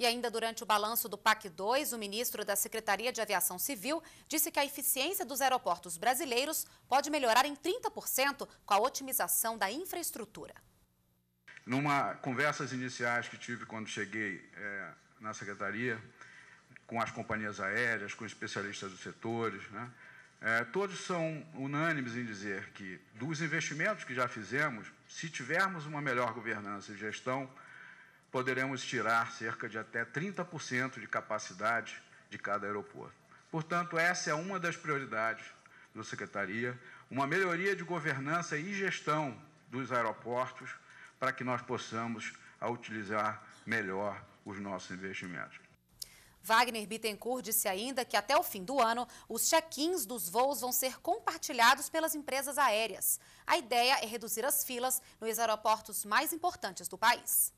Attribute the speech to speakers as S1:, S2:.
S1: E ainda durante o balanço do PAC 2, o ministro da Secretaria de Aviação Civil disse que a eficiência dos aeroportos brasileiros pode melhorar em 30% com a otimização da infraestrutura.
S2: Numa conversas iniciais que tive quando cheguei é, na secretaria, com as companhias aéreas, com especialistas dos setores, né, é, todos são unânimes em dizer que, dos investimentos que já fizemos, se tivermos uma melhor governança e gestão, poderemos tirar cerca de até 30% de capacidade de cada aeroporto. Portanto, essa é uma das prioridades da Secretaria, uma melhoria de governança e gestão dos aeroportos para que nós possamos utilizar melhor os nossos investimentos.
S1: Wagner Bittencourt disse ainda que até o fim do ano, os check-ins dos voos vão ser compartilhados pelas empresas aéreas. A ideia é reduzir as filas nos aeroportos mais importantes do país.